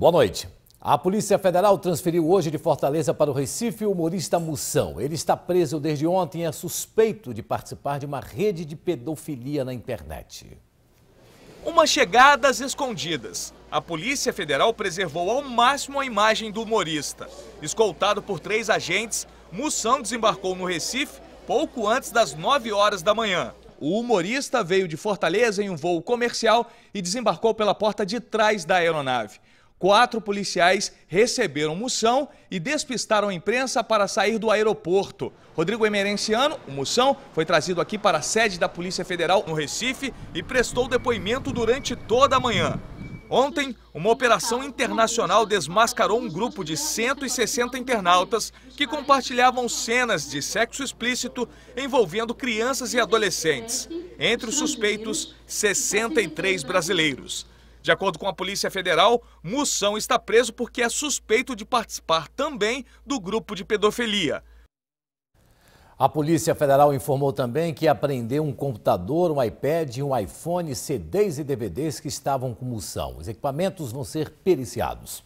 Boa noite. A Polícia Federal transferiu hoje de Fortaleza para o Recife o humorista Mussão. Ele está preso desde ontem e é suspeito de participar de uma rede de pedofilia na internet. chegada às escondidas. A Polícia Federal preservou ao máximo a imagem do humorista. Escoltado por três agentes, Mussão desembarcou no Recife pouco antes das 9 horas da manhã. O humorista veio de Fortaleza em um voo comercial e desembarcou pela porta de trás da aeronave quatro policiais receberam moção e despistaram a imprensa para sair do aeroporto. Rodrigo Emerenciano, o moção, foi trazido aqui para a sede da Polícia Federal no Recife e prestou depoimento durante toda a manhã. Ontem, uma operação internacional desmascarou um grupo de 160 internautas que compartilhavam cenas de sexo explícito envolvendo crianças e adolescentes. Entre os suspeitos, 63 brasileiros. De acordo com a Polícia Federal, Mussão está preso porque é suspeito de participar também do grupo de pedofilia. A Polícia Federal informou também que apreendeu um computador, um iPad, um iPhone, CDs e DVDs que estavam com Mussão. Os equipamentos vão ser periciados.